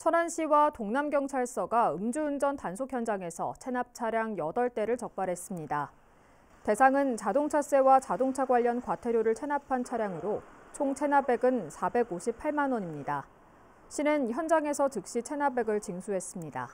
천안시와 동남경찰서가 음주운전 단속 현장에서 체납 차량 8대를 적발했습니다. 대상은 자동차세와 자동차 관련 과태료를 체납한 차량으로 총 체납액은 458만 원입니다. 시는 현장에서 즉시 체납액을 징수했습니다.